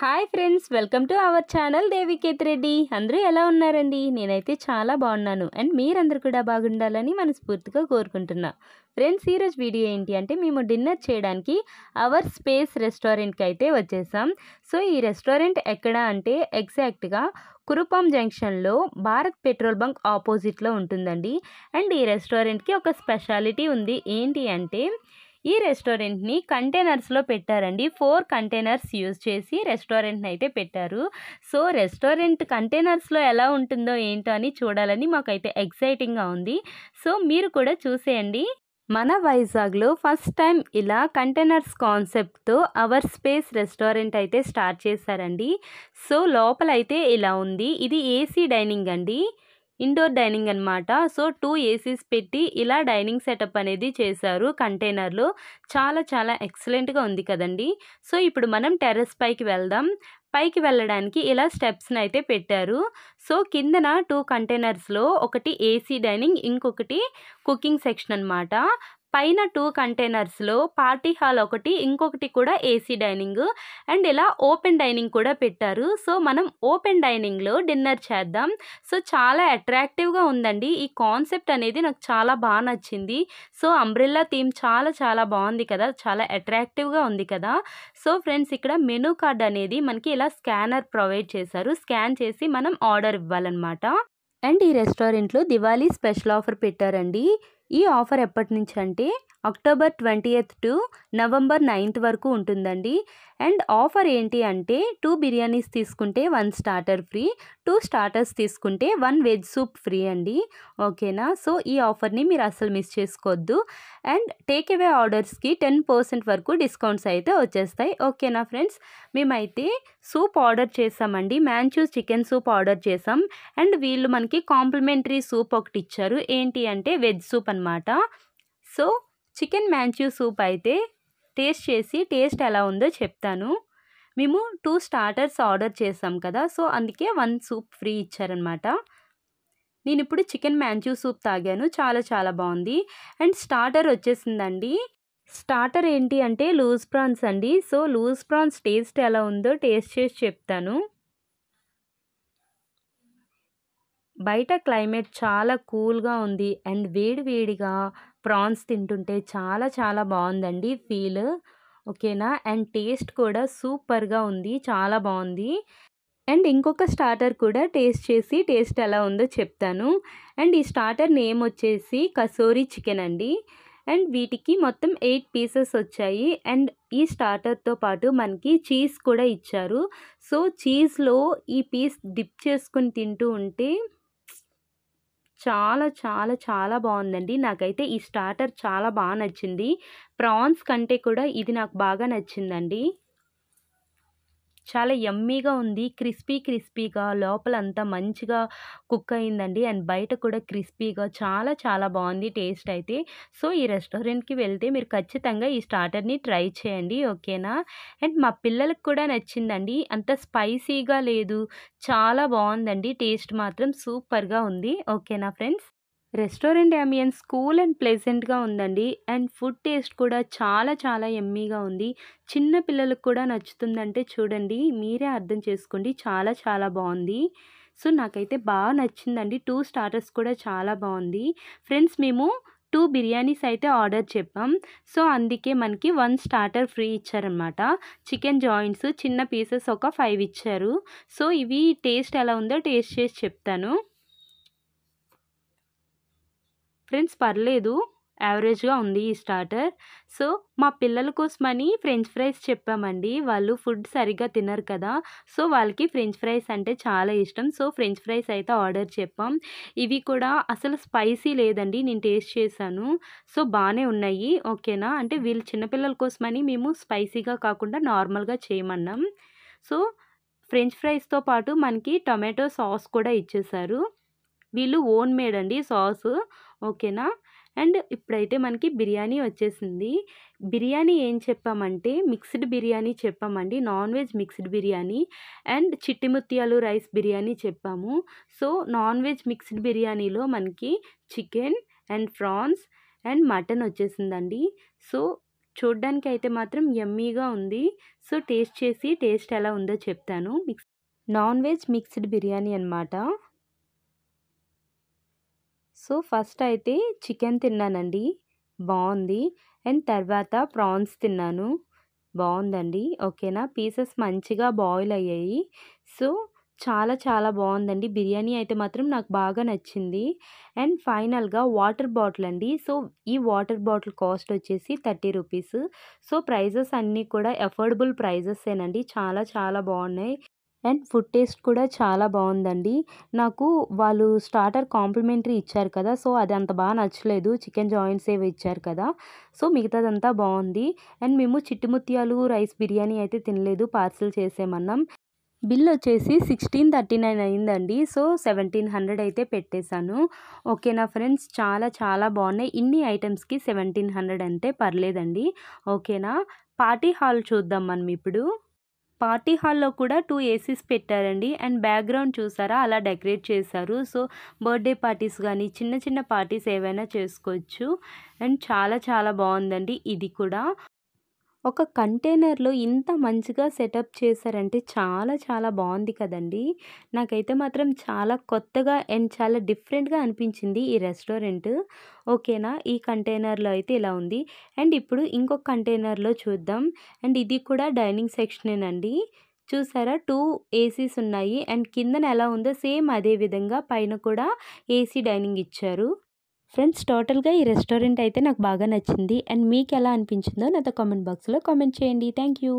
hi friends welcome to our channel దేవికేత్ రెడ్డి అందరూ ఎలా ఉన్నారండి నేనైతే చాలా బాగున్నాను అండ్ మీరందరూ కూడా బాగుండాలని మనస్ఫూర్తిగా కోరుకుంటున్నా ఫ్రెండ్స్ ఈరోజు వీడియో ఏంటి అంటే మేము డిన్నర్ చేయడానికి అవర్ స్పేస్ రెస్టారెంట్కి అయితే వచ్చేసాం సో ఈ రెస్టారెంట్ ఎక్కడ అంటే ఎగ్జాక్ట్గా కురుపాం జంక్షన్లో భారత్ పెట్రోల్ బంక్ ఆపోజిట్లో ఉంటుందండి అండ్ ఈ రెస్టారెంట్కి ఒక స్పెషాలిటీ ఉంది ఏంటి అంటే ఈ రెస్టారెంట్ని కంటైనర్స్లో పెట్టారండి ఫోర్ కంటైనర్స్ యూజ్ చేసి రెస్టారెంట్ని అయితే పెట్టారు సో రెస్టారెంట్ కంటైనర్స్లో ఎలా ఉంటుందో ఏంటో అని చూడాలని మాకైతే ఎక్సైటింగ్గా ఉంది సో మీరు కూడా చూసేయండి మన వైజాగ్లో ఫస్ట్ టైం ఇలా కంటైనర్స్ కాన్సెప్ట్తో అవర్ స్పేస్ రెస్టారెంట్ అయితే స్టార్ట్ చేశారండి సో లోపలైతే ఇలా ఉంది ఇది ఏసీ డైనింగ్ అండి ఇండోర్ డైనింగ్ అనమాట సో టూ ఏసీస్ పెట్టి ఇలా డైనింగ్ సెటప్ అనేది చేశారు కంటైనర్లో చాలా చాలా ఎక్సలెంట్గా ఉంది కదండి సో ఇప్పుడు మనం టెర్రస్ పైకి వెళ్దాం పైకి వెళ్ళడానికి ఇలా స్టెప్స్ని అయితే పెట్టారు సో కిందన టూ కంటైనర్స్లో ఒకటి ఏసీ డైనింగ్ ఇంకొకటి కుకింగ్ సెక్షన్ అనమాట పైన టూ కంటైనర్స్లో పార్టీ హాల్ ఒకటి ఇంకొకటి కూడా ఏసీ డైనింగ్ అండ్ ఇలా ఓపెన్ డైనింగ్ కూడా పెట్టారు సో మనం ఓపెన్ డైనింగ్లో డిన్నర్ చేద్దాం సో చాలా అట్రాక్టివ్గా ఉందండి ఈ కాన్సెప్ట్ అనేది నాకు చాలా బాగా నచ్చింది సో అంబ్రెల్లా థీమ్ చాలా చాలా బాగుంది కదా చాలా అట్రాక్టివ్గా ఉంది కదా సో ఫ్రెండ్స్ ఇక్కడ మెనూ కార్డ్ అనేది మనకి ఇలా స్కానర్ ప్రొవైడ్ చేశారు స్కాన్ చేసి మనం ఆర్డర్ ఇవ్వాలన్నమాట అండ్ ఈ రెస్టారెంట్లో దివాళీ స్పెషల్ ఆఫర్ పెట్టారండి ఈ ఆఫర్ ఎప్పటి నుంచి అంటే October twenty eighth to November ninth వరకు ఉంటుందండి అండ్ ఆఫర్ ఏంటి అంటే టూ బిర్యానీస్ తీసుకుంటే one starter free two starters తీసుకుంటే వన్ వెజ్ సూప్ ఫ్రీ అండి ఓకేనా సో ఈ ఆఫర్ని మీరు అస్సలు మిస్ చేసుకోవద్దు అండ్ టేక్ అవే ఆర్డర్స్కి టెన్ పర్సెంట్ వరకు డిస్కౌంట్స్ అయితే వచ్చేస్తాయి ఓకేనా ఫ్రెండ్స్ మేమైతే సూప్ ఆర్డర్ చేసామండి మ్యాంచూస్ చికెన్ సూప్ ఆర్డర్ చేసాం అండ్ వీళ్ళు మనకి కాంప్లిమెంటరీ సూప్ ఒకటి ఇచ్చారు ఏంటి అంటే వెజ్ సూప్ అనమాట సో చికెన్ మ్యాంచ్యూ సూప్ అయితే టేస్ట్ చేసి టేస్ట్ ఎలా ఉందో చెప్తాను మేము టూ స్టార్టర్స్ ఆర్డర్ చేసాం కదా సో అందుకే వన్ సూప్ ఫ్రీ ఇచ్చారనమాట నేను ఇప్పుడు చికెన్ మ్యాంచ్యూ సూప్ తాగాను చాలా చాలా బాగుంది అండ్ స్టార్టర్ వచ్చేసిందండి స్టార్టర్ ఏంటి అంటే లూజ్ ప్రాన్స్ అండి సో లూజ్ ప్రాన్స్ టేస్ట్ ఎలా ఉందో టేస్ట్ చేసి చెప్తాను బయట క్లైమేట్ చాలా కూల్గా ఉంది అండ్ వేడి వేడిగా ప్రాన్స్ తింటుంటే చాలా చాలా బాగుందండి ఫీల్ ఓకేనా అండ్ టేస్ట్ కూడా సూపర్గా ఉంది చాలా బాగుంది అండ్ ఇంకొక స్టార్టర్ కూడా టేస్ట్ చేసి టేస్ట్ ఎలా ఉందో చెప్తాను అండ్ ఈ స్టార్టర్ నేమ్ వచ్చేసి కసోరీ చికెన్ అండి అండ్ వీటికి మొత్తం ఎయిట్ పీసెస్ వచ్చాయి అండ్ ఈ స్టార్టర్తో పాటు మనకి చీజ్ కూడా ఇచ్చారు సో చీజ్లో ఈ పీస్ డిప్ చేసుకుని తింటూ ఉంటే చాలా చాలా చాలా బాగుందండి నాకైతే ఈ స్టార్టర్ చాలా బాగా నచ్చింది ప్రాన్స్ కంటే కూడా ఇది నాకు బాగా నచ్చిందండి చాలా యమ్మీగా ఉంది క్రిస్పీ క్రిస్పీగా లోపల అంతా మంచిగా కుక్ అయిందండి అండ్ బయట కూడా క్రిస్పీగా చాలా చాలా బాగుంది టేస్ట్ అయితే సో ఈ రెస్టారెంట్కి వెళ్తే మీరు ఖచ్చితంగా ఈ స్టార్టర్ని ట్రై చేయండి ఓకేనా అండ్ మా పిల్లలకు కూడా నచ్చిందండి అంత స్పైసీగా లేదు చాలా బాగుందండి టేస్ట్ మాత్రం సూపర్గా ఉంది ఓకేనా friends restaurant ambience cool and ప్లెజెంట్గా ఉందండి అండ్ ఫుడ్ టేస్ట్ కూడా చాలా చాలా ఎమ్మీగా ఉంది చిన్న పిల్లలకు కూడా నచ్చుతుందంటే చూడండి మీరే అర్థం చేసుకోండి చాలా చాలా బాగుంది సో నాకైతే బాగా నచ్చిందండి టూ స్టార్టర్స్ కూడా చాలా బాగుంది ఫ్రెండ్స్ మేము టూ బిర్యానీస్ అయితే ఆర్డర్ చెప్పాం సో అందుకే మనకి వన్ స్టార్టర్ ఫ్రీ ఇచ్చారనమాట చికెన్ జాయింట్స్ చిన్న పీసెస్ ఒక ఫైవ్ ఇచ్చారు సో ఇవి టేస్ట్ ఎలా ఉందో టేస్ట్ చేసి చెప్తాను ఫ్రెండ్స్ పర్లేదు యావరేజ్గా ఉంది ఈ స్టార్టర్ సో మా పిల్లల కోసమని ఫ్రెంచ్ ఫ్రైస్ చెప్పామండి వాళ్ళు ఫుడ్ సరిగ్గా తినరు కదా సో వాళ్ళకి ఫ్రెంచ్ ఫ్రైస్ అంటే చాలా ఇష్టం సో ఫ్రెంచ్ ఫ్రైస్ అయితే ఆర్డర్ చెప్పాం ఇవి కూడా అసలు స్పైసీ లేదండి నేను టేస్ట్ చేశాను సో బాగానే ఉన్నాయి ఓకేనా అంటే వీళ్ళు చిన్నపిల్లల కోసమని మేము స్పైసీగా కాకుండా నార్మల్గా చేయమన్నాం సో ఫ్రెంచ్ ఫ్రైస్తో పాటు మనకి టొమాటో సాస్ కూడా ఇచ్చేసారు వీళ్ళు ఓన్ మేడ్ అండి సాసు ఓకేనా అండ్ ఇప్పుడైతే మనకి బిర్యానీ వచ్చేసింది బిర్యానీ ఏం చెప్పామంటే మిక్స్డ్ బిర్యానీ చెప్పామండి non veg mixed biryani and చిట్టి ముత్యాలు రైస్ బిర్యానీ చెప్పాము సో నాన్ వెజ్ మిక్స్డ్ బిర్యానీలో మనకి chicken and prawns and mutton వచ్చేసిందండి సో చూడ్డానికి అయితే మాత్రం ఎమ్మీగా ఉంది సో టేస్ట్ చేసి టేస్ట్ ఎలా ఉందో చెప్తాను mix non veg mixed biryani అనమాట సో ఫస్ట్ అయితే చికెన్ తిన్నానండి బాగుంది అండ్ తర్వాత ప్రాన్స్ తిన్నాను బాగుందండి ఓకేనా పీసెస్ మంచిగా బాయిల్ అయ్యాయి సో చాలా చాలా బాగుందండి బిర్యానీ అయితే మాత్రం నాకు బాగా నచ్చింది అండ్ ఫైనల్గా వాటర్ బాటిల్ అండి సో ఈ వాటర్ బాటిల్ కాస్ట్ వచ్చేసి థర్టీ రూపీస్ సో ప్రైజెస్ అన్నీ కూడా అఫోర్డబుల్ ప్రైజెస్ ఏనండి చాలా చాలా బాగున్నాయి అండ్ ఫుడ్ టేస్ట్ కూడా చాలా బాగుందండి నాకు వాళ్ళు స్టార్టర్ కాంప్లిమెంటరీ ఇచ్చారు కదా సో అది అంత బాగా నచ్చలేదు చికెన్ జాయింట్స్ ఏవి ఇచ్చారు కదా సో మిగతాదంతా బాగుంది అండ్ మేము చిట్టుముత్యాలు రైస్ బిర్యానీ అయితే తినలేదు పార్సిల్ చేసేమన్నాం బిల్ వచ్చేసి సిక్స్టీన్ థర్టీ నైన్ అయిందండి సో సెవెంటీన్ హండ్రెడ్ అయితే పెట్టేశాను ఓకేనా ఫ్రెండ్స్ చాలా చాలా బాగున్నాయి ఇన్ని ఐటమ్స్కి సెవెంటీన్ హండ్రెడ్ అంటే పర్లేదండి ఓకేనా పార్టీ హాల్ చూద్దాం మనం ఇప్పుడు పార్టీ హాల్లో కూడా టూ ఏసీస్ పెట్టారండి అండ్ బ్యాక్గ్రౌండ్ చూసారా అలా డెకరేట్ చేశారు సో బర్త్డే పార్టీస్ కానీ చిన్న చిన్న పార్టీస్ ఏవైనా చేసుకోవచ్చు అండ్ చాలా చాలా బాగుందండి ఇది కూడా ఒక కంటైనర్లో ఇంత మంచిగా సెటప్ చేశారంటే చాలా చాలా బాగుంది కదండి నాకైతే మాత్రం చాలా కొత్తగా అండ్ చాలా డిఫరెంట్గా అనిపించింది ఈ రెస్టారెంట్ ఓకేనా ఈ కంటైనర్లో అయితే ఇలా ఉంది అండ్ ఇప్పుడు ఇంకొక కంటైనర్లో చూద్దాం అండ్ ఇది కూడా డైనింగ్ సెక్షనేనండి చూసారా టూ ఏసీస్ ఉన్నాయి అండ్ కిందన ఎలా ఉందో సేమ్ అదే విధంగా పైన కూడా ఏసీ డైనింగ్ ఇచ్చారు ఫ్రెండ్స్ టోటల్గా ఈ రెస్టారెంట్ అయితే నాకు బాగా నచ్చింది అండ్ మీకు ఎలా అనిపించిందో నాతో కామెంట్ బాక్స్లో కామెంట్ చేయండి థ్యాంక్ యూ